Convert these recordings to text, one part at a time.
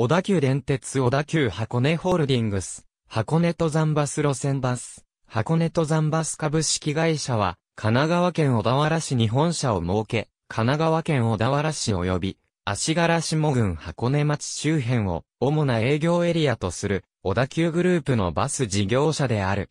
小田急電鉄小田急箱根ホールディングス、箱根登山バス路線バス、箱根登山バス株式会社は、神奈川県小田原市に本社を設け、神奈川県小田原市及び、足柄下郡箱根町周辺を主な営業エリアとする小田急グループのバス事業者である。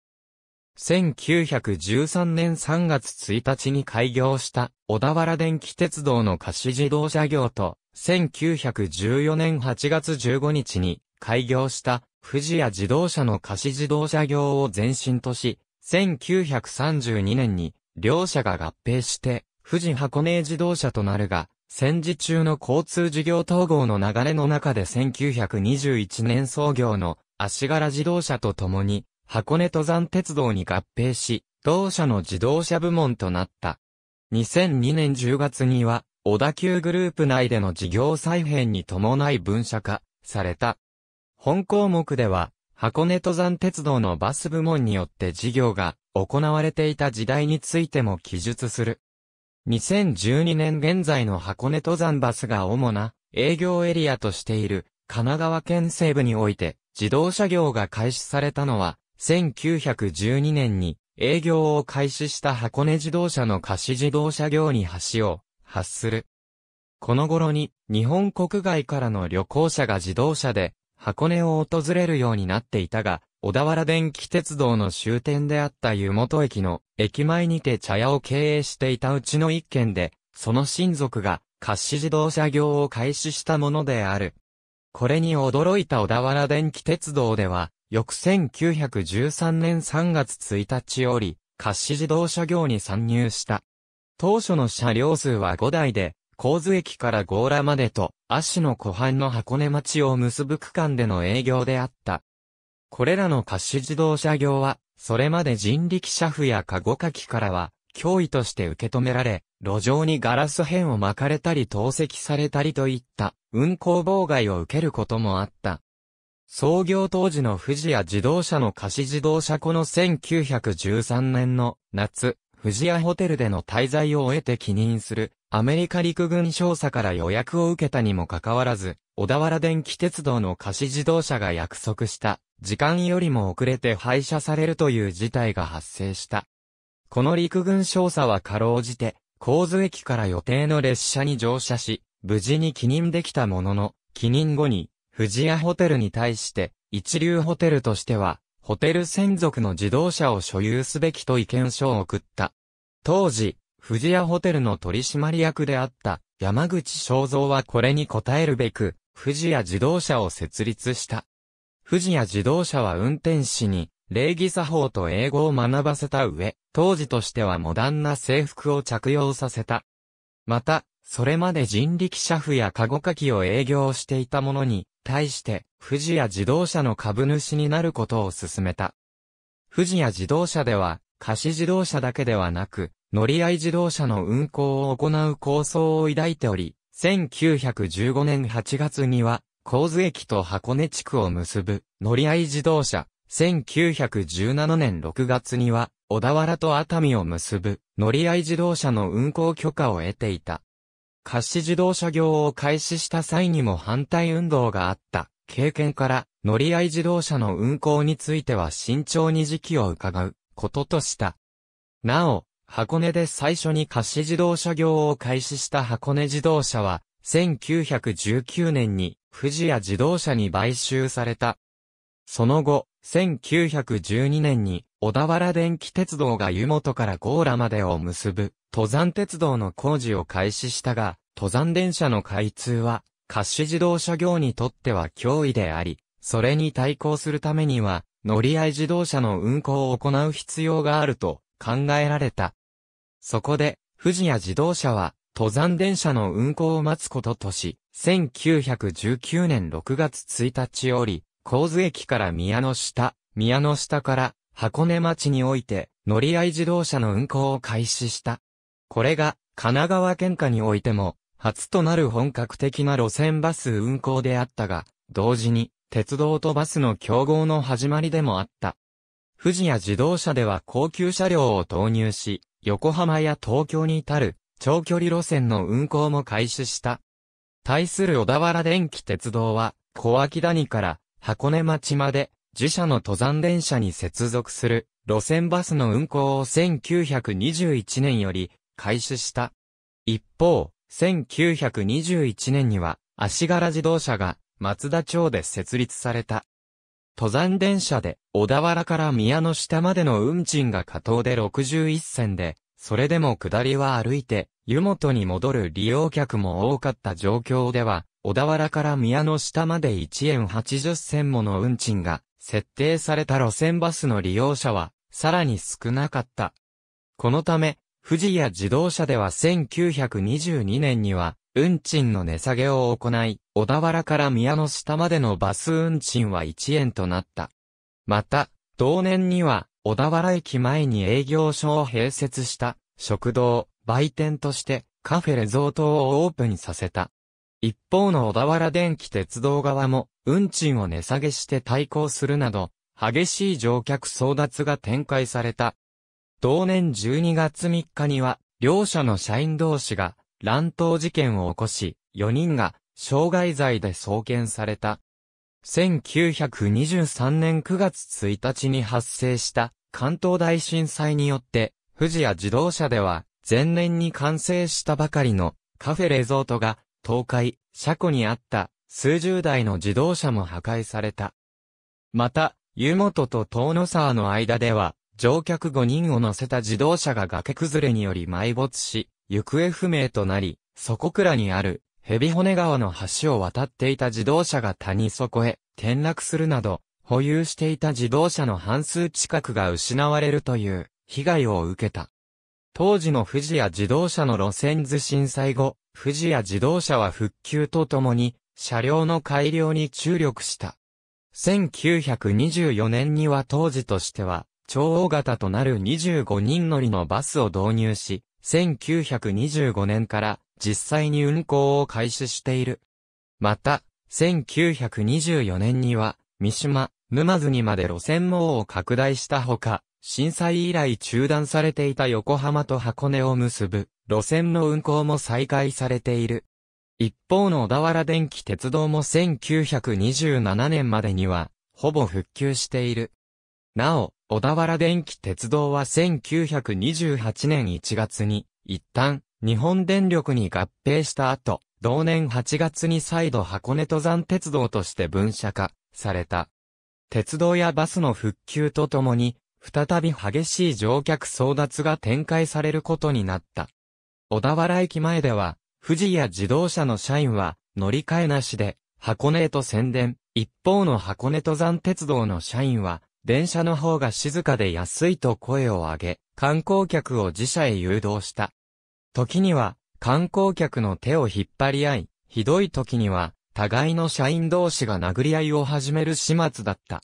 1913年3月1日に開業した小田原電気鉄道の貸し自動車業と、1914年8月15日に開業した富士屋自動車の貸し自動車業を前身とし、1932年に両社が合併して富士箱根自動車となるが、戦時中の交通事業統合の流れの中で1921年創業の足柄自動車と共に箱根登山鉄道に合併し、同社の自動車部門となった。2002年10月には、小田急グループ内での事業再編に伴い分社化された。本項目では、箱根登山鉄道のバス部門によって事業が行われていた時代についても記述する。2012年現在の箱根登山バスが主な営業エリアとしている神奈川県西部において自動車業が開始されたのは1912年に営業を開始した箱根自動車の貸し自動車業に橋を発する。この頃に日本国外からの旅行者が自動車で箱根を訪れるようになっていたが、小田原電気鉄道の終点であった湯本駅の駅前にて茶屋を経営していたうちの一軒で、その親族が貸し自動車業を開始したものである。これに驚いた小田原電気鉄道では、翌1913年3月1日より、貸し自動車業に参入した。当初の車両数は5台で、神津駅から強羅までと、足の湖畔の箱根町を結ぶ区間での営業であった。これらの貸し自動車業は、それまで人力車夫やカゴ書きからは、脅威として受け止められ、路上にガラス片を巻かれたり投石されたりといった、運行妨害を受けることもあった。創業当時の富士屋自動車の貸し自動車庫の1913年の夏、富士屋ホテルでの滞在を終えて帰任する、アメリカ陸軍少佐から予約を受けたにもかかわらず、小田原電気鉄道の貸し自動車が約束した、時間よりも遅れて廃車されるという事態が発生した。この陸軍少佐はかろうじて、神津駅から予定の列車に乗車し、無事に帰任できたものの、帰任後に、富士屋ホテルに対して、一流ホテルとしては、ホテル専属の自動車を所有すべきと意見書を送った。当時、富士屋ホテルの取締役であった山口正造はこれに応えるべく、富士屋自動車を設立した。富士屋自動車は運転士に、礼儀作法と英語を学ばせた上、当時としてはモダンな制服を着用させた。また、それまで人力車夫やカゴカキを営業していたものに、対して、富士や自動車の株主になることを勧めた。富士や自動車では、貸し自動車だけではなく、乗り合い自動車の運行を行う構想を抱いており、1915年8月には、神津駅と箱根地区を結ぶ乗り合い自動車、1917年6月には、小田原と熱海を結ぶ乗り合い自動車の運行許可を得ていた。貸し自動車業を開始した際にも反対運動があった経験から、乗り合い自動車の運行については慎重に時期を伺うこととした。なお、箱根で最初に貸し自動車業を開始した箱根自動車は、1919年に富士屋自動車に買収された。その後、1912年に小田原電気鉄道が湯本から強羅までを結ぶ、登山鉄道の工事を開始したが、登山電車の開通は、貸自動車業にとっては脅威であり、それに対抗するためには、乗り合い自動車の運行を行う必要があると考えられた。そこで、富士屋自動車は、登山電車の運行を待つこととし、1919年6月1日より、神津駅から宮の下、宮の下から箱根町において乗り合い自動車の運行を開始した。これが神奈川県下においても初となる本格的な路線バス運行であったが、同時に鉄道とバスの競合の始まりでもあった。富士や自動車では高級車両を投入し、横浜や東京に至る長距離路線の運行も開始した。対する小田原電気鉄道は、小秋谷から箱根町まで自社の登山電車に接続する路線バスの運行を1921年より開始した。一方、1921年には足柄自動車が松田町で設立された。登山電車で小田原から宮の下までの運賃が下等で61銭で、それでも下りは歩いて湯本に戻る利用客も多かった状況では、小田原から宮の下まで1円80銭もの運賃が設定された路線バスの利用者は、さらに少なかった。このため、富士や自動車では1922年には、運賃の値下げを行い、小田原から宮の下までのバス運賃は1円となった。また、同年には、小田原駅前に営業所を併設した、食堂、売店として、カフェレゾートをオープンさせた。一方の小田原電気鉄道側も、運賃を値下げして対抗するなど、激しい乗客争奪が展開された。同年12月3日には、両社の社員同士が乱闘事件を起こし、4人が傷害罪で送検された。1923年9月1日に発生した関東大震災によって、富士屋自動車では前年に完成したばかりのカフェレゾートが倒壊、車庫にあった数十台の自動車も破壊された。また、湯本と遠野沢の間では、乗客5人を乗せた自動車が崖崩れにより埋没し、行方不明となり、底倉にある、蛇骨川の橋を渡っていた自動車が谷底へ転落するなど、保有していた自動車の半数近くが失われるという被害を受けた。当時の富士屋自動車の路線図震災後、富士屋自動車は復旧とともに車両の改良に注力した。1924年には当時としては、超大型となる25人乗りのバスを導入し、1925年から実際に運行を開始している。また、1924年には、三島、沼津にまで路線網を拡大したほか、震災以来中断されていた横浜と箱根を結ぶ路線の運行も再開されている。一方の小田原電気鉄道も1927年までには、ほぼ復旧している。なお、小田原電気鉄道は1928年1月に、一旦、日本電力に合併した後、同年8月に再度箱根登山鉄道として分社化、された。鉄道やバスの復旧とともに、再び激しい乗客争奪が展開されることになった。小田原駅前では、富士や自動車の社員は、乗り換えなしで、箱根へと宣伝。一方の箱根登山鉄道の社員は、電車の方が静かで安いと声を上げ、観光客を自社へ誘導した。時には、観光客の手を引っ張り合い、ひどい時には、互いの社員同士が殴り合いを始める始末だった。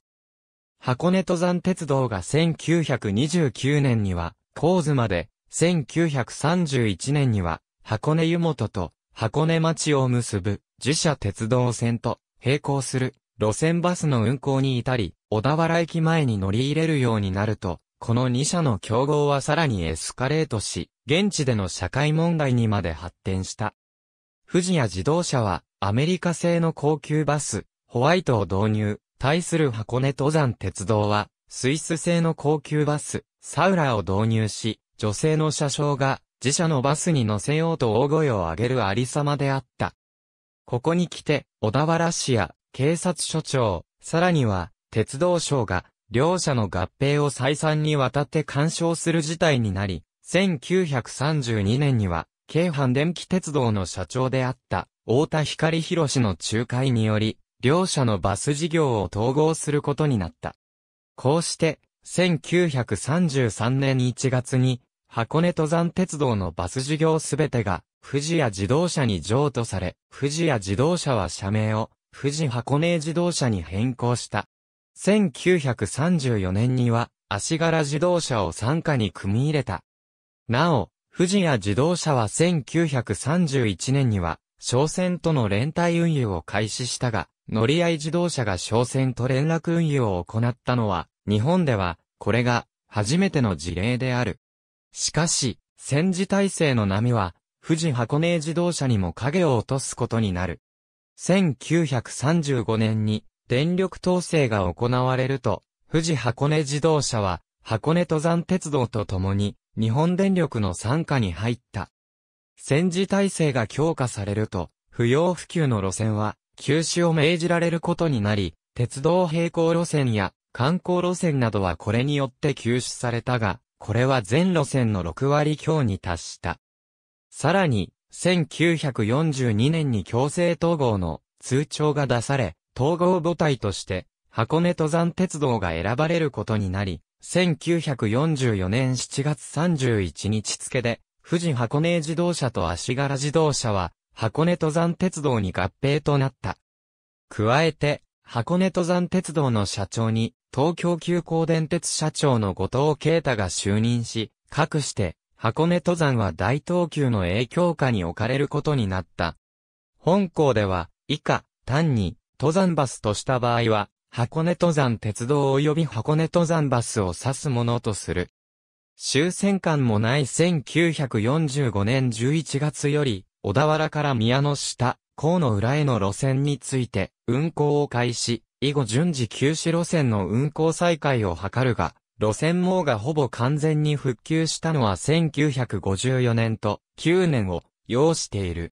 箱根登山鉄道が1929年には、神津まで、1931年には、箱根湯本と箱根町を結ぶ自社鉄道線と並行する路線バスの運行に至り、小田原駅前に乗り入れるようになると、この2社の競合はさらにエスカレートし、現地での社会問題にまで発展した。富士や自動車は、アメリカ製の高級バス、ホワイトを導入、対する箱根登山鉄道は、スイス製の高級バス、サウラーを導入し、女性の車掌が自社のバスに乗せようと大声を上げるありさまであった。ここに来て、小田原市や警察署長、さらには、鉄道省が、両社の合併を再三にわたって干渉する事態になり、1932年には、京阪電気鉄道の社長であった、太田光博の仲介により、両社のバス事業を統合することになった。こうして、1933年1月に、箱根登山鉄道のバス事業すべてが、富士や自動車に譲渡され、富士や自動車は社名を、富士箱根自動車に変更した。1934年には、足柄自動車を傘下に組み入れた。なお、富士や自動車は1931年には、商船との連帯運輸を開始したが、乗り合い自動車が商船と連絡運輸を行ったのは、日本では、これが、初めての事例である。しかし、戦時体制の波は、富士箱根自動車にも影を落とすことになる。1935年に電力統制が行われると、富士箱根自動車は箱根登山鉄道とともに日本電力の傘下に入った。戦時体制が強化されると、不要不急の路線は休止を命じられることになり、鉄道並行路線や観光路線などはこれによって休止されたが、これは全路線の6割強に達した。さらに、1942年に強制統合の通帳が出され、統合母体として箱根登山鉄道が選ばれることになり、1944年7月31日付で、富士箱根自動車と足柄自動車は、箱根登山鉄道に合併となった。加えて、箱根登山鉄道の社長に、東京急行電鉄社長の後藤啓太が就任し、かくして、箱根登山は大東急の影響下に置かれることになった。本校では、以下、単に、登山バスとした場合は、箱根登山鉄道及び箱根登山バスを指すものとする。終戦間もない1945年11月より、小田原から宮の下、河野浦への路線について、運行を開始、以後順次休止路線の運行再開を図るが、路線網がほぼ完全に復旧したのは1954年と9年を要している。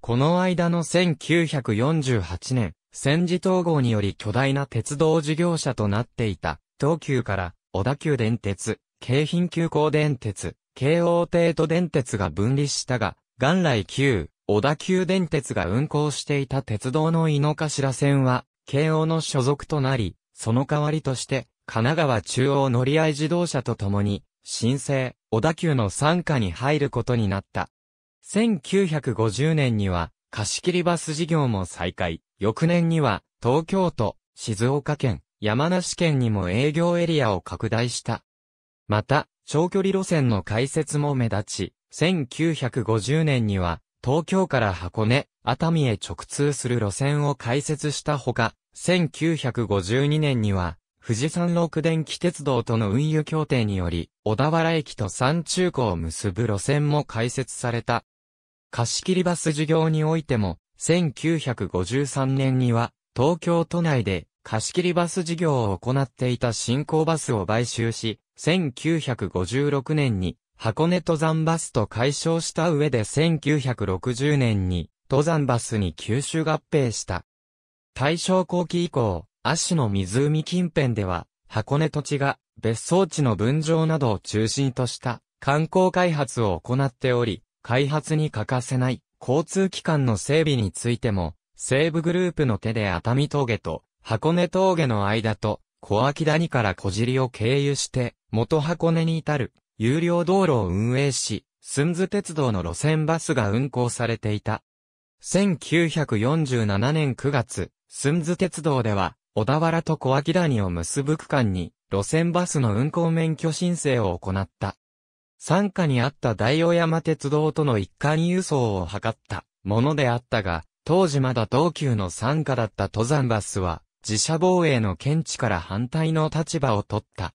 この間の1948年、戦時統合により巨大な鉄道事業者となっていた、東急から小田急電鉄、京浜急行電鉄、京王帝都電鉄が分離したが、元来旧、小田急電鉄が運行していた鉄道の井の頭線は、慶応の所属となり、その代わりとして、神奈川中央乗り合い自動車と共に、新生、小田急の参加に入ることになった。1950年には、貸切バス事業も再開、翌年には、東京都、静岡県、山梨県にも営業エリアを拡大した。また、長距離路線の開設も目立ち、1950年には、東京から箱根、熱海へ直通する路線を開設したほか、1952年には、富士山六電気鉄道との運輸協定により、小田原駅と山中湖を結ぶ路線も開設された。貸切バス事業においても、1953年には、東京都内で貸切バス事業を行っていた新興バスを買収し、1956年に箱根登山バスと解消した上で1960年に登山バスに吸収合併した。大正後期以降、足の湖近辺では、箱根土地が別荘地の分譲などを中心とした観光開発を行っており、開発に欠かせない交通機関の整備についても、西部グループの手で熱海峠と箱根峠の間と小秋谷から小尻を経由して元箱根に至る有料道路を運営し、寸津鉄道の路線バスが運行されていた。1947年9月、ン津鉄道では、小田原と小脇谷を結ぶ区間に、路線バスの運行免許申請を行った。参加にあった大尾山鉄道との一貫輸送を図ったものであったが、当時まだ同級の参加だった登山バスは、自社防衛の見地から反対の立場を取った。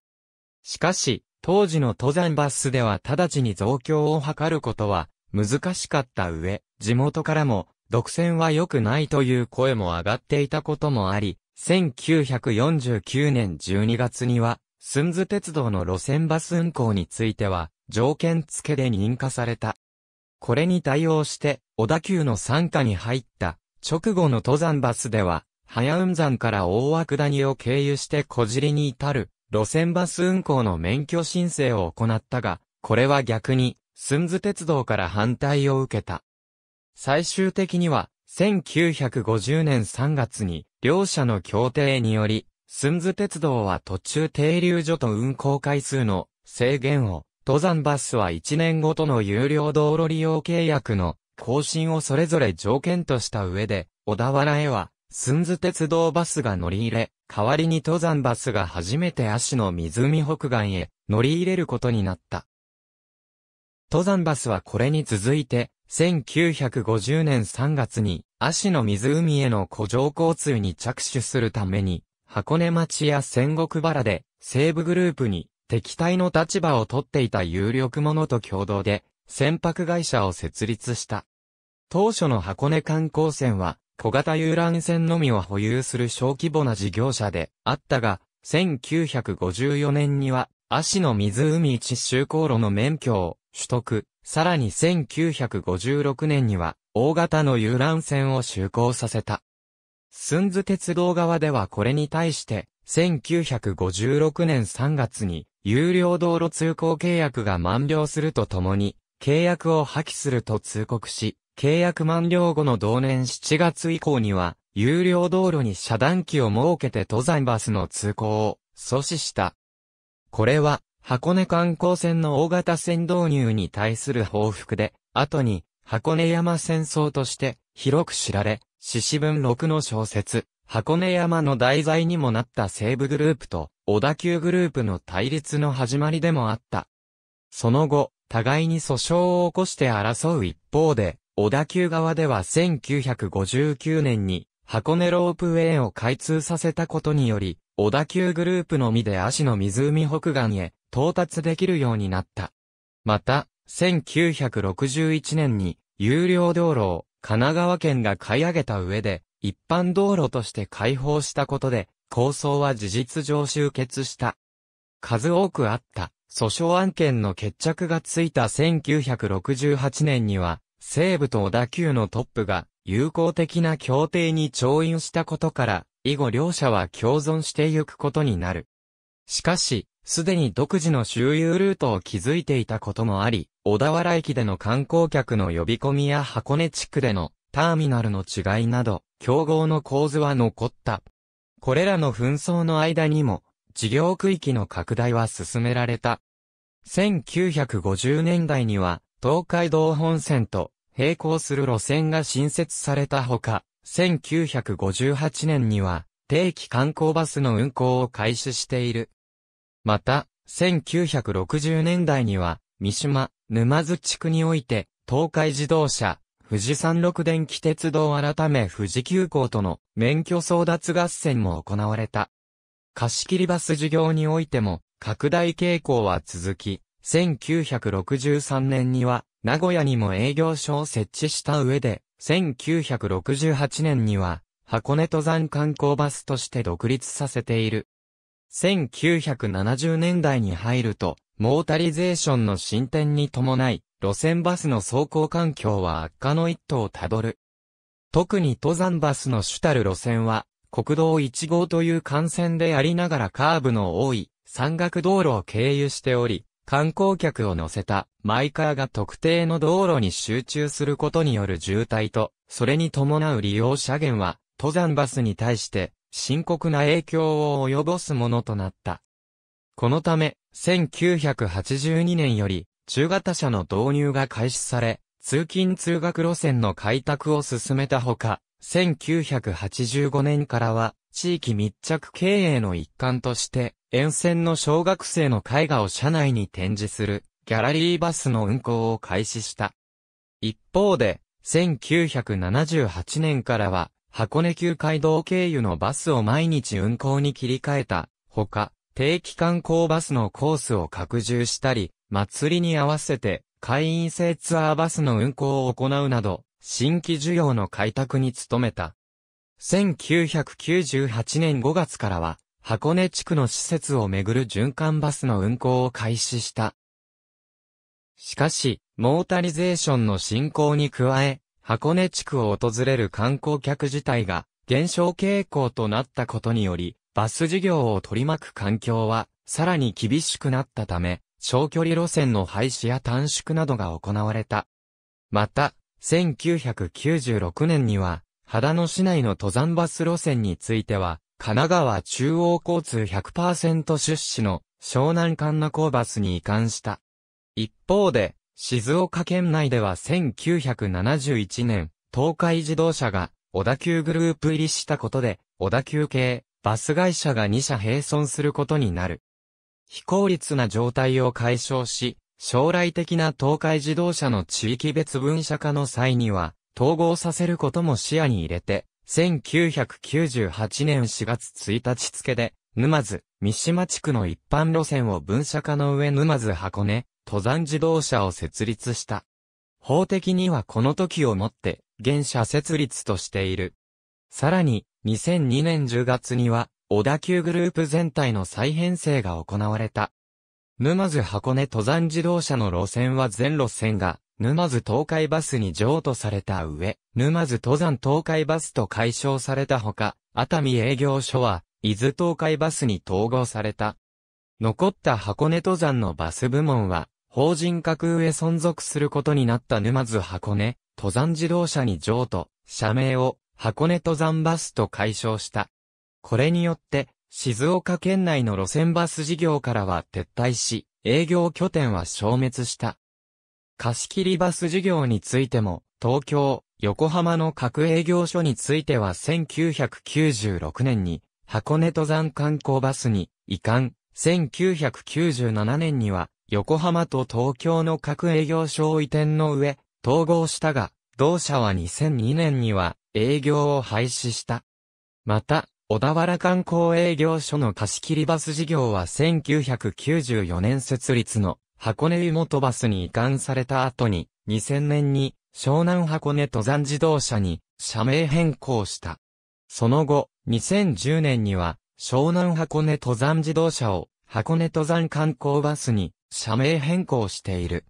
しかし、当時の登山バスでは直ちに増強を図ることは難しかった上、地元からも独占は良くないという声も上がっていたこともあり、1949年12月には、スンズ鉄道の路線バス運行については、条件付けで認可された。これに対応して、小田急の傘下に入った直後の登山バスでは、早雲山から大涌谷を経由して小尻に至る路線バス運行の免許申請を行ったが、これは逆に、スンズ鉄道から反対を受けた。最終的には、1950年3月に、両社の協定により、ン津鉄道は途中停留所と運行回数の制限を、登山バスは1年ごとの有料道路利用契約の更新をそれぞれ条件とした上で、小田原へは、ン津鉄道バスが乗り入れ、代わりに登山バスが初めて足の湖北岸へ乗り入れることになった。登山バスはこれに続いて、1950年3月に、足の湖への古城交通に着手するために、箱根町や戦石原で、西部グループに、敵対の立場を取っていた有力者と共同で、船舶会社を設立した。当初の箱根観光船は、小型遊覧船のみを保有する小規模な事業者であったが、1954年には、足の湖一周航路の免許を取得、さらに1956年には、大型の遊覧船を就航させた。ンズ鉄道側ではこれに対して、1956年3月に、有料道路通行契約が満了するとともに、契約を破棄すると通告し、契約満了後の同年7月以降には、有料道路に遮断機を設けて登山バスの通行を阻止した。これは、箱根観光船の大型船導入に対する報復で、後に箱根山戦争として広く知られ、獅子文録の小説、箱根山の題材にもなった西部グループと小田急グループの対立の始まりでもあった。その後、互いに訴訟を起こして争う一方で、小田急側では1959年に箱根ロープウェイを開通させたことにより、小田急グループのみで足の湖北岸へ到達できるようになった。また、1961年に有料道路を神奈川県が買い上げた上で一般道路として開放したことで構想は事実上終結した。数多くあった訴訟案件の決着がついた1968年には西部と小田急のトップが友好的な協定に調印したことから以後両者は共存してゆくことになる。しかし、すでに独自の周遊ルートを築いていたこともあり、小田原駅での観光客の呼び込みや箱根地区でのターミナルの違いなど、競合の構図は残った。これらの紛争の間にも、事業区域の拡大は進められた。1950年代には、東海道本線と並行する路線が新設されたほか、1958年には、定期観光バスの運行を開始している。また、1960年代には、三島、沼津地区において、東海自動車、富士山六電気鉄道改め富士急行との免許争奪合戦も行われた。貸切バス事業においても、拡大傾向は続き、1963年には、名古屋にも営業所を設置した上で、1968年には、箱根登山観光バスとして独立させている。1970年代に入ると、モータリゼーションの進展に伴い、路線バスの走行環境は悪化の一途をたどる。特に登山バスの主たる路線は、国道1号という幹線でありながらカーブの多い山岳道路を経由しており、観光客を乗せたマイカーが特定の道路に集中することによる渋滞と、それに伴う利用者源は、登山バスに対して深刻な影響を及ぼすものとなった。このため、1982年より、中型車の導入が開始され、通勤通学路線の開拓を進めたほか、1985年からは、地域密着経営の一環として、沿線の小学生の絵画を車内に展示する、ギャラリーバスの運行を開始した。一方で、1978年からは、箱根旧街道経由のバスを毎日運行に切り替えた、ほか、定期観光バスのコースを拡充したり、祭りに合わせて、会員制ツアーバスの運行を行うなど、新規需要の開拓に努めた。1998年5月からは、箱根地区の施設をめぐる循環バスの運行を開始した。しかし、モータリゼーションの進行に加え、箱根地区を訪れる観光客自体が減少傾向となったことにより、バス事業を取り巻く環境はさらに厳しくなったため、長距離路線の廃止や短縮などが行われた。また、1996年には、秦野市内の登山バス路線については、神奈川中央交通100%出資の湘南環奈港バスに移管した。一方で、静岡県内では1971年、東海自動車が小田急グループ入りしたことで、小田急系、バス会社が2社併存することになる。非効率な状態を解消し、将来的な東海自動車の地域別分社化の際には、統合させることも視野に入れて、1998年4月1日付で、沼津、三島地区の一般路線を分社化の上沼津箱根、登山自動車を設立した。法的にはこの時をもって、現社設立としている。さらに、2002年10月には、小田急グループ全体の再編成が行われた。沼津箱根登山自動車の路線は全路線が、沼津東海バスに譲渡された上、沼津登山東海バスと解消されたほか、熱海営業所は、伊豆東海バスに統合された。残った箱根登山のバス部門は、法人格上存続することになった沼津箱根、登山自動車に譲渡、社名を箱根登山バスと解消した。これによって、静岡県内の路線バス事業からは撤退し、営業拠点は消滅した。貸切バス事業についても、東京、横浜の各営業所については1996年に、箱根登山観光バスに移管、1997年には、横浜と東京の各営業所を移転の上、統合したが、同社は2002年には営業を廃止した。また、小田原観光営業所の貸し切りバス事業は1994年設立の箱根湯本バスに移管された後に、2000年に湘南箱根登山自動車に社名変更した。その後、2010年には湘南箱根登山自動車を箱根登山観光バスに社名変更している。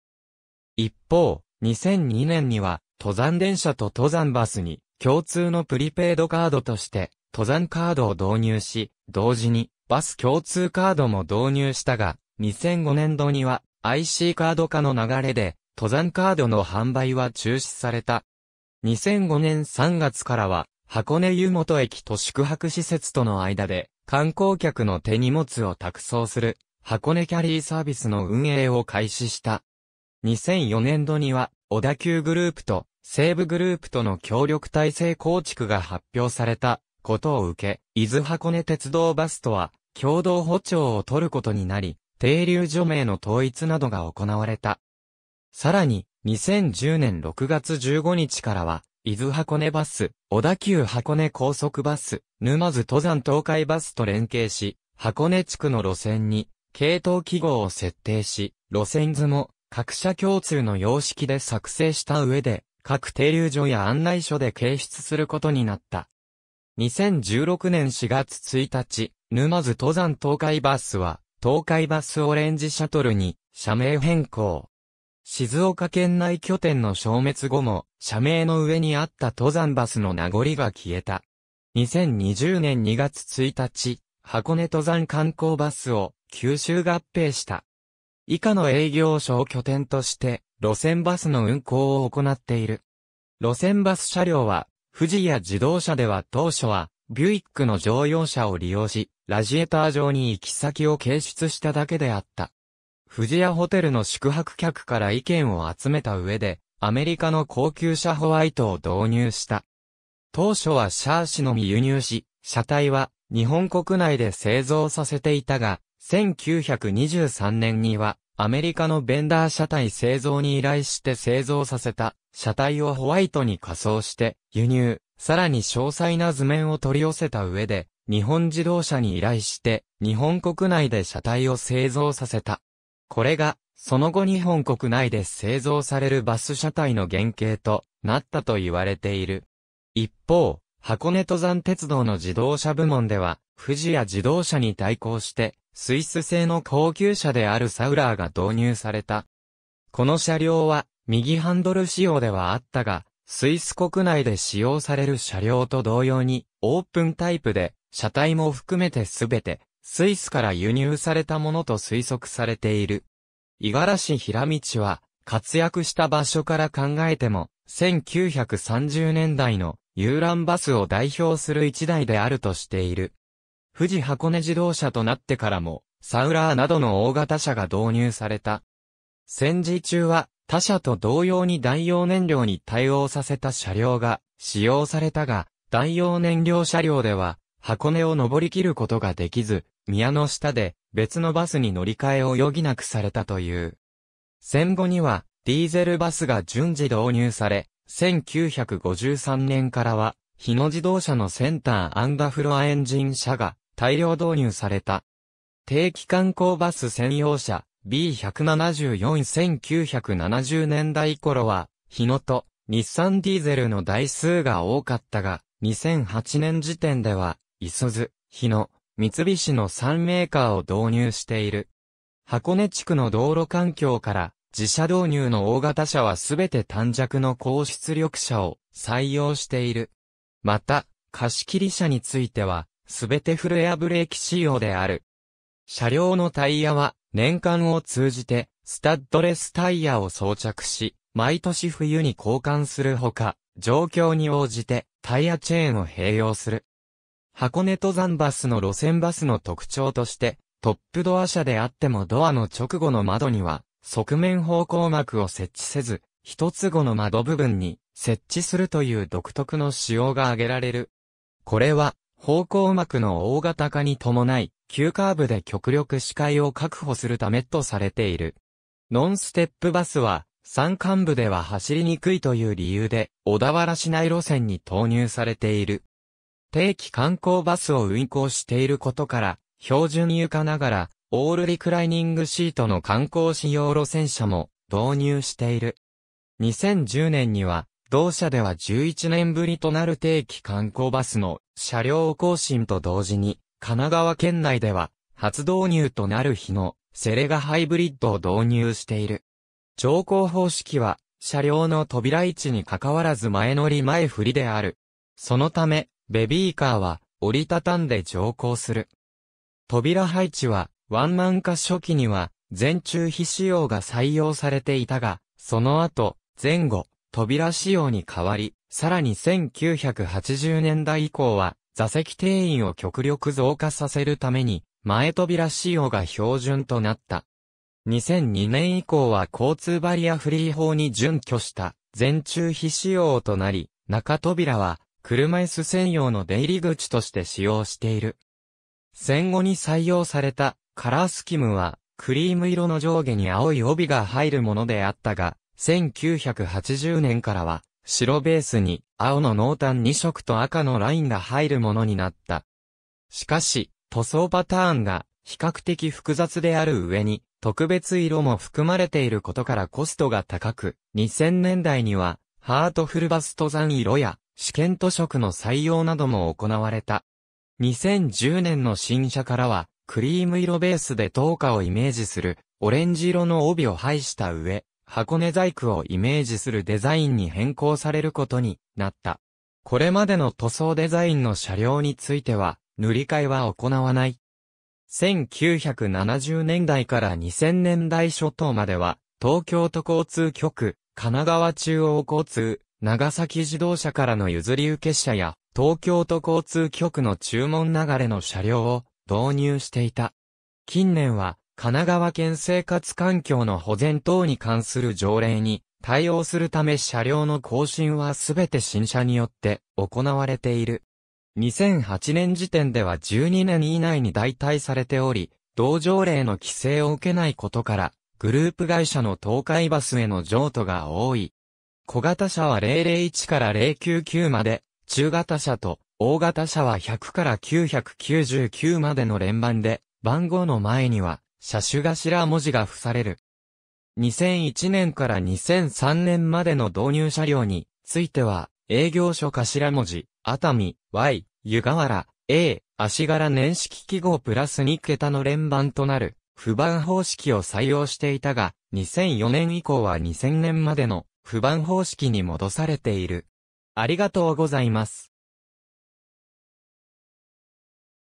一方、2002年には登山電車と登山バスに共通のプリペイドカードとして登山カードを導入し、同時にバス共通カードも導入したが、2005年度には IC カード化の流れで登山カードの販売は中止された。2005年3月からは箱根湯本駅と宿泊施設との間で観光客の手荷物を託送する箱根キャリーサービスの運営を開始した。2004年度には小田急グループと西武グループとの協力体制構築が発表されたことを受け、伊豆箱根鉄道バスとは共同補聴を取ることになり、停留所名の統一などが行われた。さらに、2010年6月15日からは、伊豆箱根バス、小田急箱根高速バス、沼津登山東海バスと連携し、箱根地区の路線に、系統記号を設定し、路線図も各社共通の様式で作成した上で、各停留所や案内所で掲出することになった。2016年4月1日、沼津登山東海バスは、東海バスオレンジシャトルに社名変更。静岡県内拠点の消滅後も、社名の上にあった登山バスの名残が消えた。2020年2月1日、箱根登山観光バスを九州合併した。以下の営業所を拠点として、路線バスの運行を行っている。路線バス車両は、富士や自動車では当初は、ビュイックの乗用車を利用し、ラジエーター上に行き先を掲出しただけであった。富士屋ホテルの宿泊客から意見を集めた上で、アメリカの高級車ホワイトを導入した。当初はシャーシのみ輸入し、車体は日本国内で製造させていたが、1923年にはアメリカのベンダー車体製造に依頼して製造させた車体をホワイトに仮装して輸入、さらに詳細な図面を取り寄せた上で、日本自動車に依頼して日本国内で車体を製造させた。これが、その後日本国内で製造されるバス車体の原型となったと言われている。一方、箱根登山鉄道の自動車部門では、富士や自動車に対抗して、スイス製の高級車であるサウラーが導入された。この車両は、右ハンドル仕様ではあったが、スイス国内で使用される車両と同様に、オープンタイプで、車体も含めてすべて、スイスから輸入されたものと推測されている。五十嵐平道は、活躍した場所から考えても、1930年代の遊覧バスを代表する一台であるとしている。富士箱根自動車となってからも、サウラーなどの大型車が導入された。戦時中は他車と同様に代用燃料に対応させた車両が使用されたが、代用燃料車両では箱根を登り切ることができず、宮の下で別のバスに乗り換えを余儀なくされたという。戦後にはディーゼルバスが順次導入され、1953年からは日野自動車のセンターフロアエンジン車が大量導入された。定期観光バス専用車 B1741970 年代頃は日野と日産ディーゼルの台数が多かったが、2008年時点では、急ず。日野、三菱の3メーカーを導入している。箱根地区の道路環境から自社導入の大型車はすべて短尺の高出力車を採用している。また、貸切車については、すべてフルエアブレーキ仕様である。車両のタイヤは、年間を通じて、スタッドレスタイヤを装着し、毎年冬に交換するほか、状況に応じて、タイヤチェーンを併用する。箱根登山バスの路線バスの特徴として、トップドア車であってもドアの直後の窓には、側面方向膜を設置せず、一つ後の窓部分に設置するという独特の仕様が挙げられる。これは、方向膜の大型化に伴い、急カーブで極力視界を確保するためとされている。ノンステップバスは、山間部では走りにくいという理由で、小田原市内路線に投入されている。定期観光バスを運行していることから、標準床ながら、オールリクライニングシートの観光使用路線車も導入している。2010年には、同社では11年ぶりとなる定期観光バスの車両更新と同時に、神奈川県内では、初導入となる日のセレガハイブリッドを導入している。乗降方式は、車両の扉位置に関わらず前乗り前振りである。そのため、ベビーカーは折りたたんで乗降する。扉配置はワンマン化初期には全中非仕様が採用されていたが、その後、前後、扉仕様に変わり、さらに1980年代以降は座席定員を極力増加させるために、前扉仕様が標準となった。2002年以降は交通バリアフリー法に準拠した全中非仕様となり、中扉は車椅子専用の出入り口として使用している。戦後に採用されたカラースキムはクリーム色の上下に青い帯が入るものであったが、1980年からは白ベースに青の濃淡2色と赤のラインが入るものになった。しかし、塗装パターンが比較的複雑である上に、特別色も含まれていることからコストが高く、2000年代には、ハートフルバス登山色や、試験図書の採用なども行われた。2010年の新車からは、クリーム色ベースで灯火をイメージする、オレンジ色の帯を配した上、箱根細工をイメージするデザインに変更されることになった。これまでの塗装デザインの車両については、塗り替えは行わない。1970年代から2000年代初頭までは、東京都交通局、神奈川中央交通、長崎自動車からの譲り受け車や、東京都交通局の注文流れの車両を導入していた。近年は、神奈川県生活環境の保全等に関する条例に対応するため車両の更新はすべて新車によって行われている。2008年時点では12年以内に代替されており、同条例の規制を受けないことから、グループ会社の東海バスへの譲渡が多い小型車は001から099まで、中型車と大型車は100から999までの連番で、番号の前には、車種頭文字が付される。2001年から2003年までの導入車両については、営業所頭文字、熱海、Y、湯河原、A、足柄年式記号プラス2桁の連番となる、不番方式を採用していたが、2004年以降は2000年までの不番方式に戻されている。ありがとうございます。